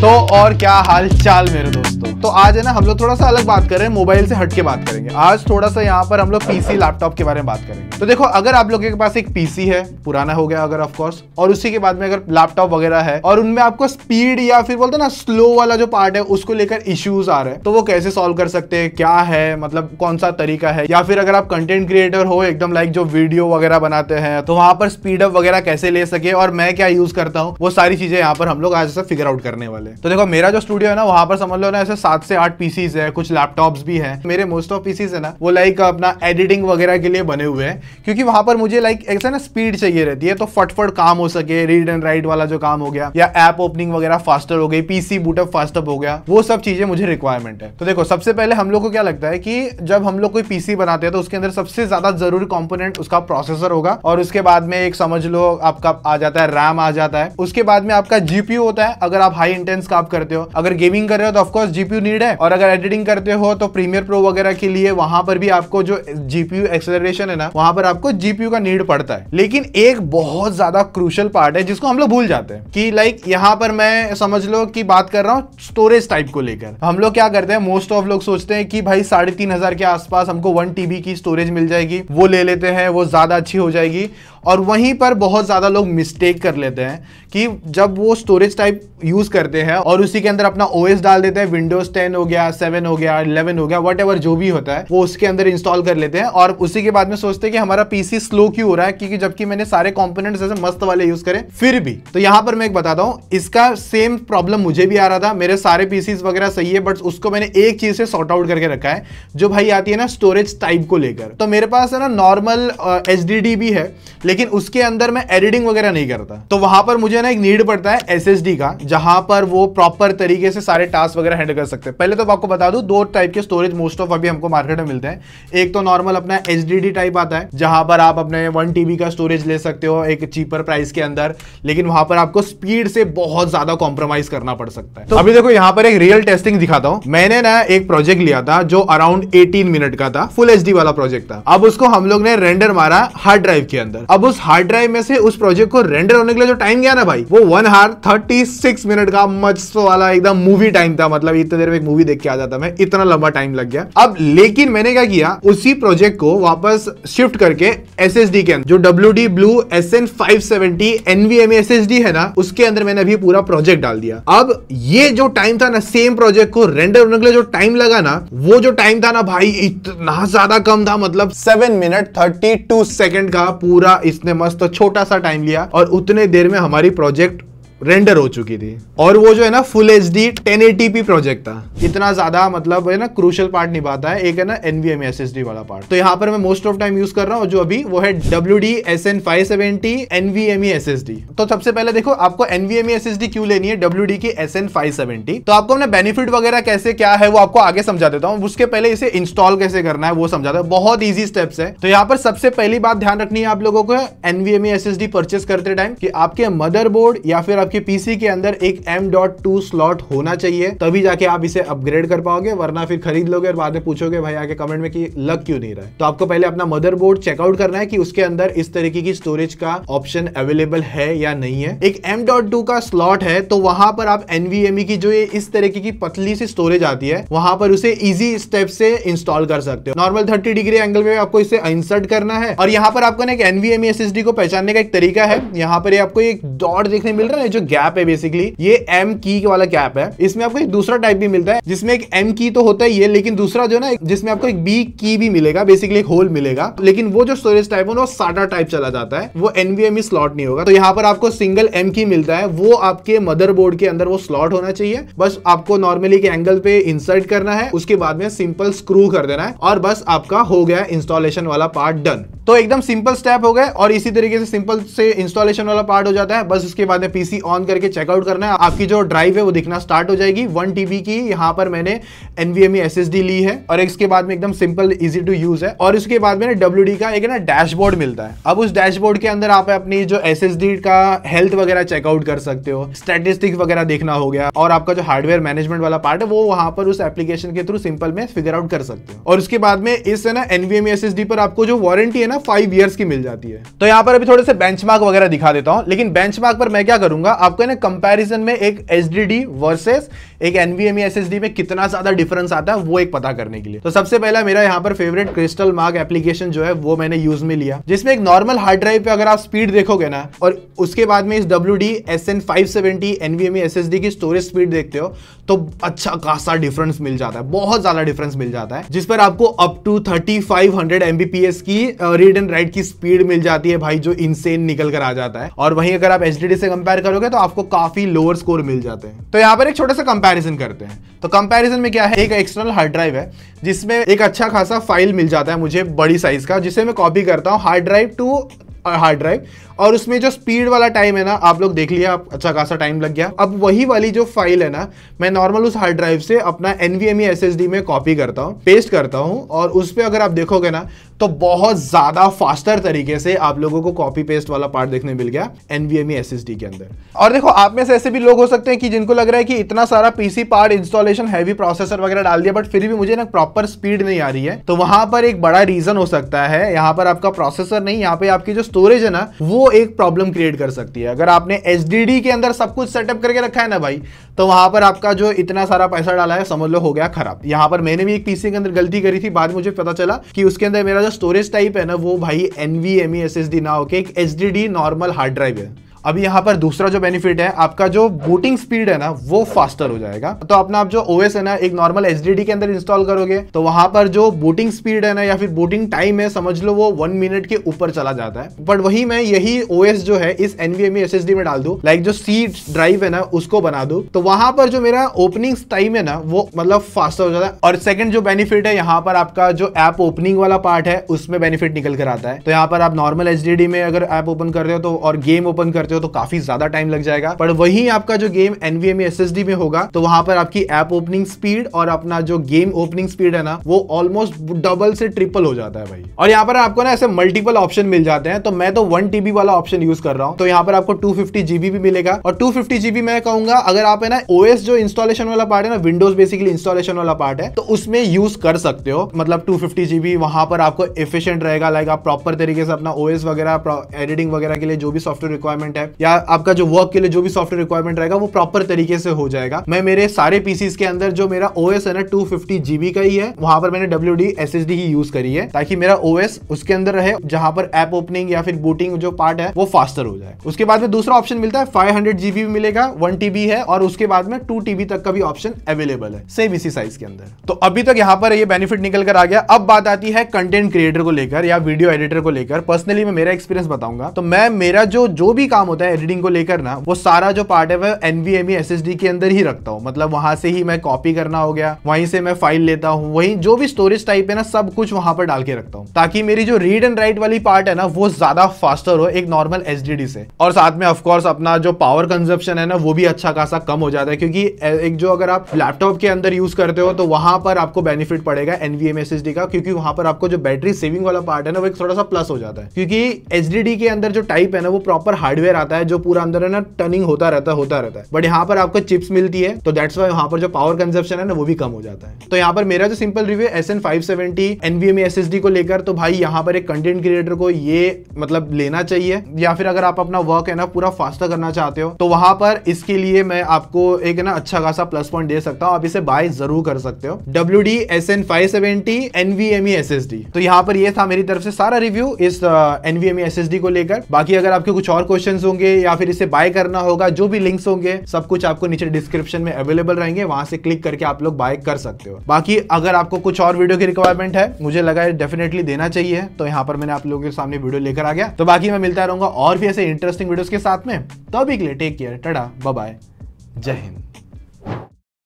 तो और क्या हाल चाल मेरे दोस्तों तो आज है ना हम लोग थोड़ा सा अलग बात कर रहे हैं मोबाइल से हट के बात करेंगे आज थोड़ा सा यहाँ पर हम लोग पीसी लैपटॉप के बारे में बात करेंगे तो देखो अगर आप लोगों के पास एक पीसी है पुराना हो गया अगर ऑफकोर्स और उसी के बाद में अगर लैपटॉप वगैरह है और उनमें आपको स्पीड या फिर बोलते ना स्लो वाला जो पार्ट है उसको लेकर इश्यूज आ रहे हैं तो वो कैसे सॉल्व कर सकते हैं क्या है मतलब कौन सा तरीका है या फिर अगर आप कंटेंट क्रिएटर हो एकदम लाइक जो वीडियो वगैरह बनाते हैं तो वहां पर स्पीड अप वगैरह कैसे ले सके और मैं क्या यूज करता हूँ वो सारी चीजें यहाँ पर हम लोग आज से फिगर आउट करने वाले तो देखो मेरा जो स्टूडियो है ना वहां पर समझ लो ना ऐसे सात से आठ पीसीज है कुछ लैपटॉप भी है मेरे मोस्ट ऑफ पीसीज है ना वो लाइक अपना एडिटिंग वगैरह के लिए बने हुए हैं क्योंकि वहां पर मुझे लाइक ऐसा ना स्पीड चाहिए रहती है तो फटफट काम हो सके रीड एंड राइट वाला जो काम हो गया या ऐप ओपनिंग वगैरह फास्टर हो गई पीसी बूटअप फास्टअप हो गया वो सब चीज़ें मुझे रिक्वायरमेंट है तो देखो सबसे पहले हम लोग को क्या लगता है कि जब हम लोग कोई पीसी बनाते हैं तो उसके अंदर सबसे ज़्यादा ज़रूरी कॉम्पोनेंट उसका प्रोसेसर होगा और उसके बाद में एक समझ लो आपका आ जाता है रैम आ जाता है उसके बाद में आपका जीपीयू होता है अगर आप हाई इंटेंस काम करते हो अगर गेमिंग कर रहे हो तो ऑफकोर्स जीपीयू नीड है और अगर एडिटिंग करते हो तो प्रीमियर प्रो वगैरह के लिए वहां पर भी आपको जो जीपीयू एक्सेलरेशन है ना वहां पर पर आपको जीपीयू का नीड पड़ता है लेकिन एक बहुत ज्यादा क्रूशल पार्ट है जिसको हम लोग भूल जाते हैं कि लाइक यहाँ पर मैं समझ लो कि बात कर रहा हूँ स्टोरेज टाइप को लेकर हम लोग क्या करते हैं मोस्ट ऑफ लोग सोचते हैं कि भाई साढ़े तीन हजार के आसपास हमको वन टीबी की स्टोरेज मिल जाएगी वो ले लेते हैं वो ज्यादा अच्छी हो जाएगी और वहीं पर बहुत ज़्यादा लोग मिस्टेक कर लेते हैं कि जब वो स्टोरेज टाइप यूज़ करते हैं और उसी के अंदर अपना ओएस डाल देते हैं विंडोज़ 10 हो गया 7 हो गया 11 हो गया वट जो भी होता है वो उसके अंदर इंस्टॉल कर लेते हैं और उसी के बाद में सोचते हैं कि हमारा पीसी स्लो क्यों हो रहा है क्योंकि जबकि मैंने सारे कॉम्पोनेंट्स ऐसे मस्त वाले यूज करे फिर भी तो यहां पर मैं एक बताता हूँ इसका सेम प्रॉब्लम मुझे भी आ रहा था मेरे सारे पीसीज वगैरह सही है बट उसको मैंने एक चीज से सॉर्ट आउट करके रखा है जो भाई आती है ना स्टोरेज टाइप को लेकर तो मेरे पास है ना नॉर्मल एच भी है लेकिन उसके अंदर मैं एडिटिंग वगैरह नहीं करता तो वहां पर मुझे ना एक नीड पड़ता है एस का जहां पर वो प्रॉपर तरीके से सारे टास्क वगैरह हैंडल कर सकते हैं पहले तो आपको बता दू दो टाइप के स्टोरेज मोस्ट ऑफ अभी हमको मार्केट में मिलते हैं एक तो नॉर्मल अपना एच टाइप आता है जहां पर आप अपने वन टीबी का स्टोरेज ले सकते हो एक चीपर प्राइस के अंदर लेकिन वहां पर आपको स्पीड से बहुत ज्यादा कॉम्प्रोमाइज करना पड़ सकता है तो अभी देखो यहाँ पर एक रियल टेस्टिंग दिखाता हूँ मैंने ना एक प्रोजेक्ट लिया था जो अराउंड एटीन मिनट का था फुल एच वाला प्रोजेक्ट था अब उसको हम लोग ने रेंडर मारा हार्ड ड्राइव के अंदर अब उस हार्ड ड्राइव में से उस प्रोजेक्ट को रेंडर होने के लिए जो टाइम गया ना भाई वो वन हार थर्टी सिक्स मिनट का मस्त वाला एकदम मूवी टाइम था मतलब इतने देर में एक मूवी देख के आ जाता मैं इतना लंबा टाइम लग गया अब लेकिन मैंने क्या किया उसी प्रोजेक्ट को वापस शिफ्ट करके एस एस डी के अंदर जो W D blue S N five seventy NVM S S D है ना उसके अंदर मैंने अभी पूरा प्रोजेक्ट डाल दिया अब ये जो टाइम था ना सेम प्रोजेक्ट को रेंडर होने के लिए जो टाइम लगा ना वो जो टाइम था ना भाई इतना ज्यादा कम था मतलब seven minute thirty two second का पूरा इसने मस्त छोटा सा टाइम लिया और उतने देर में हमारी प्रोजेक्ट रेंडर हो चुकी थी और वो जो है ना full H D ten project था इतना ज्यादा मतलब है ना क्रूशल पार्ट निभाता है एक है ना एनवीएम एस एस वाला पार्ट तो यहाँ पर मैं मोस्ट ऑफ टाइम यूज कर रहा हूँ जो अभी वो है W D S N five seventy NVMe S S D तो सबसे पहले देखो आपको एनवीएमई एस एस डी क्यू लेनी है डब्ल्यू डी की एस एन फाइव सेवेंटी तो आपको हमने बेनिफिट वगैरह कैसे क्या है वो आपको आगे समझा देता हूँ उसके पहले इसे इंस्टॉल कैसे करना है वो समझाता हूँ बहुत ईजी स्टेप्स है तो यहाँ पर सबसे पहली बात ध्यान रखनी है आप लोगों को NVMe S S D purchase करते टाइम कि आपके मदरबोर्ड या फिर आप आपके पीसी के अंदर एक एम डॉट टू स्लॉट होना चाहिए तभी जाके आप इसे अपग्रेड कर पाओगे वरना फिर खरीद लोगे और बाद में पूछोगे भाई आगे कमेंट में कि लग क्यों नहीं रहा है तो आपको पहले अपना मदरबोर्ड चेकआउट करना है कि उसके अंदर इस तरीके की स्टोरेज का ऑप्शन अवेलेबल है या नहीं है एक एम डॉट टू का स्लॉट है तो वहां पर आप एनवीएमई e की जो ये इस तरीके की पतली सी स्टोरेज आती है वहां पर उसे इजी स्टेप से इंस्टॉल कर सकते हो नॉर्मल थर्टी डिग्री एंगल में आपको इसे इंसर्ट करना है और यहाँ पर आपको ना एक एनवीएमई एस e को पहचानने का एक तरीका है यहाँ पर आपको एक डॉट देखने मिल रहा है जो जो गैप है बेसिकली ये एम की वाला गैप है इसमें आपको एक दूसरा टाइप भी मिलता है जिसमें एक एम की तो होता ही है लेकिन दूसरा जो ना जिसमें आपको एक बी की भी मिलेगा बेसिकली एक होल मिलेगा लेकिन वो जो स्टोरेज टाइप है वो साटा टाइप चला जाता है वो एनवीएमई स्लॉट e नहीं होगा तो यहाँ पर आपको सिंगल एम की मिलता है वो आपके मदर के अंदर वो स्लॉट होना चाहिए बस आपको नॉर्मली एंगल पे इंसर्ट करना है उसके बाद में सिंपल स्क्रू कर देना है और बस आपका हो गया इंस्टॉलेशन वाला पार्ट डन तो एकदम सिंपल स्टेप हो गए और इसी तरीके से सिंपल से इंस्टॉलेशन वाला पार्ट हो जाता है बस उसके बाद में पीसी ऑन करके चेकआउट करना है आपकी जो ड्राइव है वो दिखना स्टार्ट हो जाएगी वन टीबी की यहाँ पर मैंने एनवीएमई एसएसडी e ली है और इसके बाद में एकदम सिंपल इजी टू यूज है और उसके बाद में डब्ल्यू का एक ना डैशबोर्ड मिलता है अब उस डैशबोर्ड के अंदर आप अपनी जो एस का हेल्थ वगैरह चेकआउट कर सकते हो स्टेटिस्टिक्स वगैरह देखना हो गया और आपका जो हार्डवेयर मैनेजमेंट वाला पार्ट है वो वहां पर उस एप्लीकेशन के थ्रू सिंपल में फिगर आउट कर सकते हो और उसके बाद में इस है ना एनवीएमई एसएसडी e पर आपको जो वारंटी है ना फाइव ईयर्स की मिल जाती है तो यहाँ पर अभी थोड़े से बेंचमार्क वगैरह दिखा देता हूँ लेकिन बेंचमार्क पर मैं क्या करूंगा आपको ना कंपैरिजन में एक एच वर्सेस एक एनवीएमई एस e में कितना ज्यादा डिफरेंस आता है वो एक पता करने के लिए तो सबसे पहला मेरा यहाँ पर फेवरेट क्रिस्टल मार्क एप्लीकेशन जो है वो मैंने यूज में लिया जिसमें एक नॉर्मल हार्ड ड्राइव पे अगर आप स्पीड देखोगे ना और उसके बाद में इस W D S N five seventy NVMe SSD की स्टोरेज स्पीड देखते हो तो अच्छा खासा डिफरेंस मिल जाता है बहुत ज्यादा डिफरेंस मिल जाता है जिस पर आपको up to thirty five hundred MBPS की रीड एंड राइट की स्पीड मिल जाती है भाई जो इनसेन निकल कर आ जाता है और वहीं अगर आप एच से कंपेयर करोगे तो आपको काफी लोअर स्कोर मिल जाते हैं तो यहाँ पर एक छोटा सा कंपेरिजन करते हैं तो कंपेरिजन में क्या है एक एक्सटर्नल हार्ड ड्राइव है जिसमें एक अच्छा खासा फाइल मिल जाता है मुझे बड़ी साइज का जिसे मैं कॉपी करता हूँ hard drive to hard drive और उसमें जो स्पीड वाला टाइम है ना आप लोग देख लिया अच्छा खासा टाइम लग गया अब वही वाली जो फाइल है ना मैं नॉर्मल उस हार्ड ड्राइव से अपना एनवीएमई एसएसडी में कॉपी करता हूँ पेस्ट करता हूँ और उस पर अगर आप देखोगे ना तो बहुत ज़्यादा फास्टर तरीके से आप लोगों को कॉपी पेस्ट वाला पार्ट देखने मिल गया एनवीएमई एसएसडी के अंदर और देखो आप में से ऐसे भी लोग हो सकते हैं कि जिनको लग रहा है कि इतना सारा PC part installation heavy processor वगैरह डाल दिया बट फिर भी मुझे ना प्रॉपर स्पीड नहीं आ रही है तो वहां पर एक बड़ा रीजन हो सकता है यहाँ पर आपका प्रोसेसर नहीं यहाँ पे आपकी जो स्टोरेज है ना वो एक प्रॉब्लम क्रिएट कर सकती है अगर आपने एच के अंदर सब कुछ सेटअप करके रखा है ना भाई तो वहां पर आपका जो इतना सारा पैसा डाला है समझ लो हो गया खराब यहाँ पर मैंने भी एक पीसी के अंदर गलती करी थी बाद में मुझे पता चला कि उसके अंदर मेरा जो स्टोरेज टाइप है ना वो भाई एनवीएमई एसएसडी e ना होके एक एच नॉर्मल हार्ड ड्राइव है अभी यहाँ पर दूसरा जो बेनिफिट है आपका जो बूटिंग स्पीड है ना वो फास्टर हो जाएगा तो अपना आप जो ओएस है ना एक नॉर्मल एच के अंदर इंस्टॉल करोगे तो वहां पर जो बूटिंग स्पीड है ना या फिर बूटिंग टाइम है समझ लो वो वन मिनट के ऊपर चला जाता है बट वही मैं यही ओएस जो है इस एनवीएमई एस में डाल दू लाइक जो सी ड्राइव है ना उसको बना दू तो वहां पर जो मेरा ओपनिंग टाइम है ना वो मतलब फास्टर हो जाता है और सेकंड जो बेनिफिट है यहाँ पर आपका जो ऐप ओपनिंग वाला पार्ट है उसमें बेनिफिट निकल कर आता है तो यहाँ पर आप नॉर्मल एच में अगर ऐप ओपन कर रहे हो तो और गेम ओपन करते करते हो तो काफी ज्यादा टाइम लग जाएगा पर वही आपका जो गेम एनवीएम एस में होगा तो वहां पर आपकी एप ओपनिंग स्पीड और अपना जो गेम ओपनिंग स्पीड है ना वो ऑलमोस्ट डबल से ट्रिपल हो जाता है भाई और यहाँ पर आपको ना ऐसे मल्टीपल ऑप्शन मिल जाते हैं तो मैं तो वन टीबी वाला ऑप्शन यूज कर रहा हूँ तो यहाँ पर आपको टू जीबी भी मिलेगा और टू जीबी मैं कहूंगा अगर आप है ना ओएस जो इंस्टॉलेशन वाला पार्ट है ना विंडोज बेसिकली इंस्टॉलेशन वाला पार्ट है तो उसमें यूज कर सकते हो मतलब टू जीबी वहां पर आपको एफिशियंट रहेगा लाइक आप प्रॉपर तरीके से अपना ओएस वगैरह एडिटिंग वगैरह के लिए जो भी सॉफ्टवेयर रिक्वायरमेंट है है या आपका जो वर्क के लिए जो भी सॉफ्टवेयर रिक्वायरमेंट रहेगा वो प्रॉपर तरीके से हो जाएगा मैं मेरे सारे पीसीज के अंदर जो मेरा ओ है ना टू जीबी का ही है वहां पर मैंने डब्ल्यू डी ही यूज करी है ताकि मेरा ओ उसके अंदर रहे जहां पर एप ओपनिंग या फिर बूटिंग जो पार्ट है वो फास्टर हो जाए उसके बाद में दूसरा ऑप्शन मिलता है फाइव हंड्रेड जीबी मिलेगा वन टीबी है और उसके बाद में टू टीबी तक का भी ऑप्शन अवेलेबल है सेम इसी साइज के अंदर तो अभी तक यहाँ पर ये बेनिफिट निकल कर आ गया अब बात आती है कंटेंट क्रिएटर को लेकर या वीडियो एडिटर को लेकर पर्सनली मैं मेरा एक्सपीरियंस बताऊंगा तो मैं मेरा जो जो भी काम होता है एडिटिंग को लेकर ना वो सारा जो पार्ट है वह एनवीएमई एस के अंदर ही रखता हूँ मतलब वहां से ही मैं कॉपी करना हो गया वहीं से मैं फाइल लेता हूँ वहीं जो भी स्टोरेज टाइप है ना सब कुछ वहां पर डाल के रखता हूँ ताकि मेरी जो रीड एंड राइट वाली पार्ट है ना वो ज्यादा फास्टर हो एक नॉर्मल एस से और साथ में ऑफकोर्स अपना जो पावर कंजप्शन है ना वो भी अच्छा खासा कम हो जाता है क्योंकि एक जो अगर आप लैपटॉप के अंदर यूज करते हो तो वहां पर आपको बेनिफिट पड़ेगा एनवीएम एस e, का क्योंकि वहां पर आपको जो बैटरी सेविंग वाला पार्ट है ना वो एक थोड़ा सा प्लस हो जाता है क्योंकि एच के अंदर जो टाइप है ना वो प्रॉपर हार्डवेयर आता है जो पूरा अंदर है ना टर्निंग होता रहता होता रहता है बट यहाँ पर आपको चिप्स मिलती है तो दैट्स वाई यहाँ पर जो पावर कंजप्शन है ना वो भी कम हो जाता है तो यहाँ पर मेरा जो simple review S N five seventy NVMe S को लेकर तो भाई यहाँ पर एक कंटेंट क्रिएटर को ये मतलब लेना चाहिए या फिर अगर आप अपना वर्क है ना पूरा फास्ट करना चाहते हो तो वहां पर इसके लिए मैं आपको एक ना अच्छा खासा प्लस पॉइंट दे सकता हूँ आप इसे बाय जरूर कर सकते हो W D S N five seventy NVMe S S D तो यहाँ पर ये था मेरी तरफ से सारा रिव्यू इस एनवीएमई एस एस डी को लेकर बाकी अगर आपके कुछ और क्वेश्चन हो होंगे या फिर इसे बाय करना होगा जो भी लिंक्स होंगे सब कुछ आपको नीचे डिस्क्रिप्शन में अवेलेबल रहेंगे वहां से क्लिक करके आप लोग बाय कर सकते हो बाकी अगर आपको कुछ और वीडियो की रिक्वायरमेंट है मुझे लगा है डेफिनेटली देना चाहिए तो यहाँ पर मैंने आप लोगों के सामने वीडियो लेकर आ गया तो बाकी मैं मिलता रहूंगा और भी ऐसे इंटरेस्टिंग वीडियो के साथ में तो अभी के लिए टेक केयर टडा बाय जय हिंद